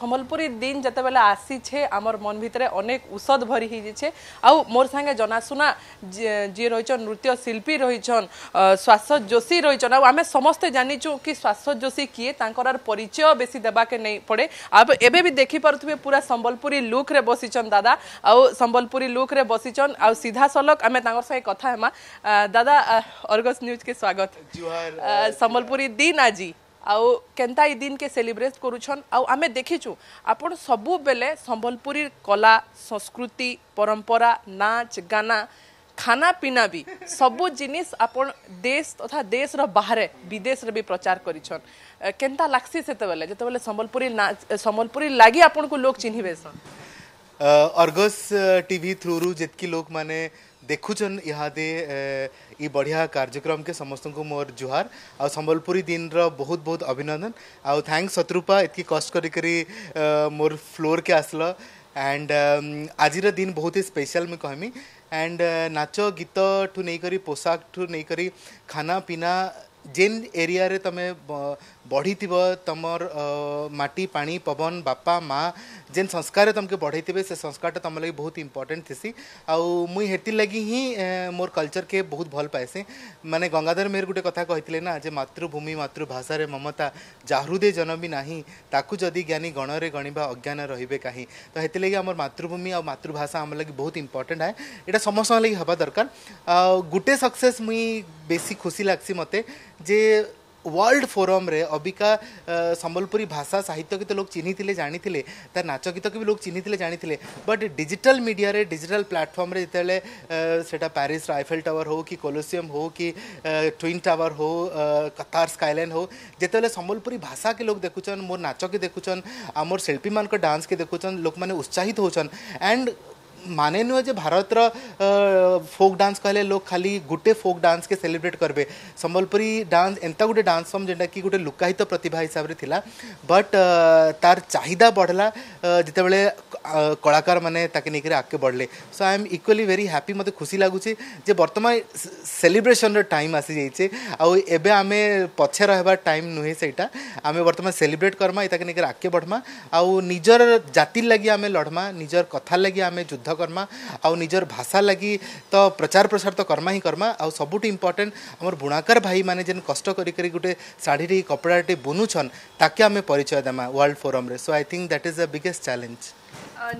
ସମ୍ବଲପୁରୀ ଦିନ ଯେତେବେଳେ ଆସିଛେ ଆମର ମନ ଭିତରେ ଅନେକ ଔଷଧ ଭରି ହେଇଯାଇଛେ ଆଉ ମୋର ସାଙ୍ଗେ ଜନାଶୁନା ଯିଏ ରହିଛନ୍ ନୃତ୍ୟଶିଳ୍ପୀ ରହିଛନ୍ ଶ୍ୱାସ ଯୋଶୀ ରହିଛନ୍ ଆଉ ଆମେ ସମସ୍ତେ ଜାଣିଛୁ କି ଶ୍ୱାସ ଯୋଶୀ କିଏ ତାଙ୍କର ପରିଚୟ ବେଶୀ ଦେବାକେ ନେଇ ପଡ଼େ ଆଉ ଏବେ ବି ଦେଖିପାରୁଥିବେ ପୁରା ସମ୍ବଲପୁରୀ ଲୁକ୍ରେ ବସିଛନ୍ ଦାଦା ଆଉ ସମ୍ବଲପୁରୀ ଲୁକ୍ରେ ବସିଛନ୍ ଆଉ ସିଧାସଳଖ ଆମେ ତାଙ୍କର ସାଙ୍ଗେ କଥା ହେମା ଦାଦା ଅର୍ଗସ୍ କେ ସ୍ୱାଗତ ସମ୍ବଲପୁରୀ ଦିନ ଆଜି ଆଉ କେନ୍ତା ଏଇ ଦିନକେ ସେଲିବ୍ରେଟ୍ କରୁଛନ୍ ଆଉ ଆମେ ଦେଖିଛୁ ଆପଣ ସବୁବେଳେ ସମ୍ବଲପୁରୀ କଲା ସଂସ୍କୃତି ପରମ୍ପରା ନାଚ ଗାନା ଖାନାପିନା ବି ସବୁ ଜିନିଷ ଆପଣ ଦେଶ ତଥା ଦେଶର ବାହାରେ ବିଦେଶରେ ବି ପ୍ରଚାର କରିଛନ୍ କେନ୍ତା ଲାଗ୍ସି ସେତେବେଳେ ଯେତେବେଳେ ସମ୍ବଲପୁରୀ ସମ୍ବଲପୁରୀ ଲାଗି ଆପଣଙ୍କୁ ଲୋକ ଚିହ୍ନିବେ ସନ୍ ଅର୍ଗସ୍ ଟିଭି ଥ୍ରୁରୁ ଯେତ୍କି ଲୋକମାନେ দেখুছন ইহাদে ই বঢ়িয়া কার্যক্রমকে সমস্ত মোর জুহার আ সম্বলপুরী দিনর বহুত বহুত অভিনন্দন আ থ্যাঙ্কস শত্রুপা এতকি কষ্ট করি করি মোর ফ্লোরকে আসল এন্ড আজির দিন বহুত হি স্পেশাল মু কহমি এন্ড নাচ গীত ঠু নেইকরি পোশাক ঠু নেইকরি খানা পিনা जेन एरिया रे तमे बढ़ी तुम माटी पा पवन बापा माँ जेन संस्कार तुमको बढ़े थे से संस्कार तो तुम लगे बहुत इम्पोर्टेन्ट थी आउ मुई हेतिर ही मोर कल्चर के बहुत भल पाएसे मैंने गंगाधर मेहर गोटे कथा कही ना जे मातृभूमि मातृभाषार ममता जाहृदे जनमी ना ताकू जदि ज्ञानी गणरे गणवा अज्ञान रे कहीं तो हेतिर लगे आम मातृभूमि आ मातृभाषा आम लगे बहुत इम्पोर्टेंट है यहाँ समस्त लगी हवा दरकार गोटे सक्से मुई बेसी खुशी लग्सी मत जे वर्ल्ड फोरम रे अबिका संबलपुरी भाषा साहित्य की तो लोग चिन्ह थे जानी थे तार नाच गीत की भी लोग चिन्ही थे जानी थे बट डिजिटल मीडिया रे डिजिटल प्लाटफर्म रे जिते सेटा पारिस आईफेल टावर हो कि कोलोसीयम हो कि ट्विन टावर हो कतार स्काईलैंड हो जिते संबलपुरी भाषा के लोग देखुन मोर नाच के देखुन आम शिल्पी मान डांस के देखुन लोक मैंने उत्साहित होंड माने नुह जे भारत फोक डांस कह लोक खाली गोटे फोक डांस के सेलिब्रेट करते सम्बलपुरी डांस एंता गोटे डांस फॉर्म जेटा कि गोटे लुकाहित प्रतिभा हिसाब से बट तार चाहिदा बढला जते बेले कलाकार माने ताके निकरे आके बढले so I am equally very happy मत खुशी लागु बर्तमान सेलिब्रेसन वर्तमान टाइम आसी जाइए आउ आ एबे आमे पछे रहबा टाइम नुहे सेटा आमे वर्तमान सेलिब्रेट करमा ये नहीं आगे बढमा आउ निजर जातिर लागि आम लड़मा निजर कथार लगे आमे युद्ध ଯୁଦ୍ଧ କର୍ମା ଆଉ ନିଜର ଭାଷା ଲାଗି ତ ପ୍ରଚାର ପ୍ରସାର ତ କର୍ମା ହିଁ କର୍ମା ଆଉ ସବୁଠୁ ଇମ୍ପର୍ଟାଣ୍ଟ ଆମର ବୁଣାକାର ଭାଇମାନେ ଯେନ୍ କଷ୍ଟ କରି କରି ଗୋଟେ ଶାଢ଼ୀଟି କପଡ଼ାଟି ବୁନୁଛନ୍ ତାକେ ଆମେ ପରିଚୟ ଦେମା ୱାର୍ଲଡ ଫୋରମ୍ରେ so I think that is the biggest challenge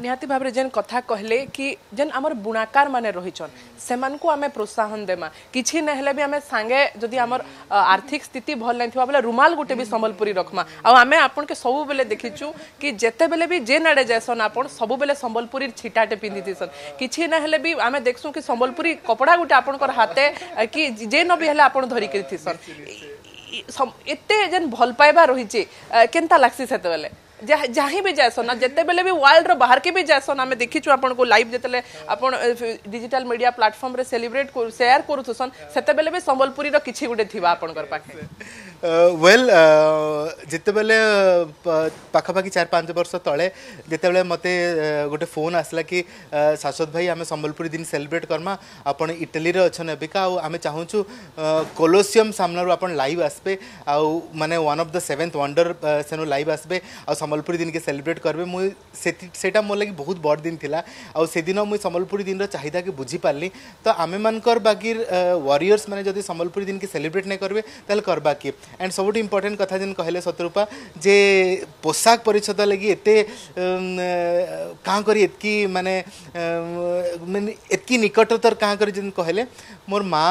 ନିହାତି ଭାବରେ ଯେନ୍ କଥା କହିଲେ କି ଯେନ୍ ଆମର ବୁଣାକାରମାନେ ରହିଛନ୍ ସେମାନଙ୍କୁ ଆମେ ପ୍ରୋତ୍ସାହନ ଦେମା କିଛି ନହେଲେ ବି ଆମେ ସାଙ୍ଗେ ଯଦି ଆମର ଆର୍ଥିକ ସ୍ଥିତି ଭଲ ନାଇଥିବା ବୋଲେ ରୁମାଲ ଗୋଟେ ବି ସମ୍ବଲପୁରୀ ରଖମା ଆଉ ଆମେ ଆପଣକେ ସବୁବେଳେ ଦେଖିଛୁ କି ଯେତେବେଳେ ବି ଯେନ୍ ଆଡ଼େ ଯାଏସନ୍ ଆପଣ ସବୁବେଳେ ସମ୍ବଲପୁରୀ ଛିଟାଟେ ପିନ୍ଧିଥିସନ୍ କିଛି ନହେଲେ ବି ଆମେ ଦେଖସୁଁ କି ସମ୍ବଲପୁରୀ କପଡ଼ା ଗୋଟେ ଆପଣଙ୍କର ହାତେ କି ଯେନ ବି ହେଲେ ଆପଣ ଧରିକିରି ଥିସନ୍ ଏତେ ଯେନ୍ ଭଲ ପାଇବା ରହିଛି କେନ୍ତା ଲାଗ୍ସି ସେତେବେଳେ जहाँ भी जाएसन जितेबले भी वर्ल्डर बाहर के भी जाएसन आम देखीचु आपको लाइव जिते आप digital media platform celebrate share करुसन सेतेबले भी संबलपुरी किसी गोटे थी आपण पाखे वेल जितेबले पाखापाखि चार पाँच वर्ष तले जितेबले मते गोटे फोन आसला कि शाश्वत भाई आम संबलपुरी दिन सेलिब्रेट करमा आप इटाली अच्छा एबिका आम चाहूँ कोलोसीयम सामन आप लाइव आसपे आ मैंने one of the seventh wonder सेनु लाइव आसपे आ समलपुरी दिन के सेलिब्रेट करेंगे मुझे से मोर लगे बहुत बड़ दिन था आदि मुझे समलपुरी दिन चाहिदा के बुझीपाली तो आम मर बाकी वॉरीयर्स मैंने जब समलपुरी दिन के सेलिब्रेट नहीं करेंगे तो करवा किए एंड सब इम्पोर्टेन्ट कथ जेन कहले सतरूपा जे पोशाक परिच्छद लगे एत कर मानने एतकी निकटतर कह कर मोर माँ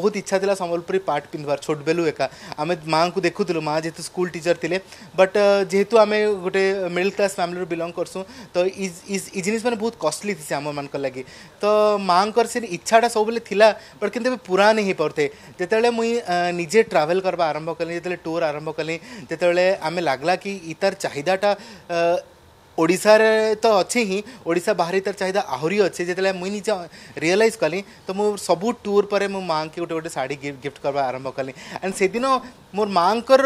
बहुत इच्छा था समलपुरी पार्ट पिंधवार छोट बेलू एका आम माँ को देखुल माँ जेहतु स्कूल टीचर थे बट जेहेतु आम ଗୋଟେ ମିଡ଼ିଲ୍ କ୍ଲାସ୍ ଫ୍ୟାମିଲିରୁ ବିଲଙ୍ଗ କରସୁଁ ତ ଇ ଜିନିଷ ମାନେ ବହୁତ କଷ୍ଟଲି ଥିସି ଆମମାନଙ୍କ ଲାଗି ତ ମାଆଙ୍କର ସେ ଇଚ୍ଛାଟା ସବୁବେଳେ ଥିଲା ବଟ୍ କିନ୍ତୁ ଏବେ ପୁରା ନେଇ ହେଇପାରୁଥାଏ ଯେତେବେଳେ ମୁଇଁ ନିଜେ ଟ୍ରାଭେଲ୍ କରିବା ଆରମ୍ଭ କଲି ଯେତେବେଳେ ଟୁର୍ ଆରମ୍ଭ କଲି ଯେତେବେଳେ ଆମେ ଲାଗିଲା କି ଇତାର ଚାହିଦାଟା ଓଡ଼ିଶାରେ ତ ଅଛି ହିଁ ଓଡ଼ିଶା ବାହାରେ ତା'ର ଚାହିଦା ଆହୁରି ଅଛି ଯେତେବେଳେ ମୁଇଁ ନିଜେ ରିଅଲାଇଜ୍ କଲି ତ ମୁଁ ସବୁ ଟୁର୍ ପରେ ମୋ ମାଆଙ୍କେ ଗୋଟେ ଗୋଟେ ଶାଢ଼ୀ ଗିଫ୍ଟ କରିବା ଆରମ୍ଭ କଲି ଆଣ୍ଡ ସେଦିନ ମୋର ମାଆଙ୍କର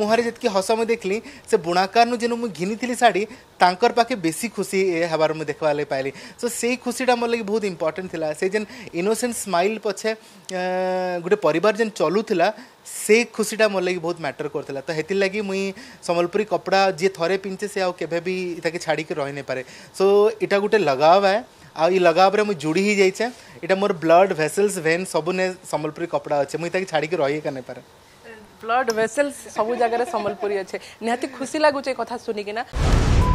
ମୁହଁରେ ଯେତିକି ହସ ମୁଁ ଦେଖିଲି ସେ ବୁଣାକାରନୁ ଯେନ୍ ମୁଁ ଘିନିଥିଲି ଶାଢ଼ୀ ତାଙ୍କର ପାଖେ ବେଶୀ ଖୁସି ହେବାର ମୁଁ ଦେଖିବାର ଲାଗି ପାଇଲି ସୋ ସେଇ ଖୁସିଟା ମୋର ଲାଗି ବହୁତ ଇମ୍ପୋର୍ଟାଣ୍ଟ ଥିଲା ସେ ଯେନ୍ ଇନୋସେଣ୍ଟ ସ୍ମାଇଲ୍ ପଛେ ଗୋଟେ ପରିବାର ଯେନ୍ ଚଲୁଥିଲା ସେ ଖୁସିଟା ମୋ ଲାଗି ବହୁତ ମ୍ୟାଟର କରିଥିଲା ତ ହେଥିର୍ଲାଗି ମୁଇଁ ସମ୍ବଲପୁରୀ କପଡ଼ା ଯିଏ ଥରେ ପିନ୍ଧିଛେ ସେ ଆଉ କେବେ ବି ତାକେ ଛାଡ଼ିକି ରହିନେପାରେ ସୋ ଇଟା ଗୋଟେ ଲଗାବ ହେ ଆଉ ଇ ଲଗାବରେ ମୁଇଁ ଯୁଡ଼ି ହେଇଯାଇଛେ ଇଟା ମୋର ବ୍ଲଡ଼ ଭେସେଲ୍ସ ଭେନ୍ ସବୁନେ ସମ୍ବଲପୁରୀ କପଡ଼ା ଅଛେ ମୁଇଁ ତାକେ ଛାଡ଼ିକି ରହିକା ନେପାରେ ବ୍ଲଡ଼ ଭେସେଲ୍ସ ସବୁ ଜାଗାରେ ସମ୍ବଲପୁରୀ ଅଛେ ନିହାତି ଖୁସି ଲାଗୁଛେ କଥା ଶୁଣିକିନା